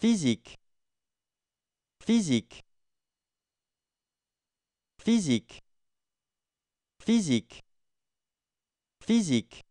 physique physique physique physique physique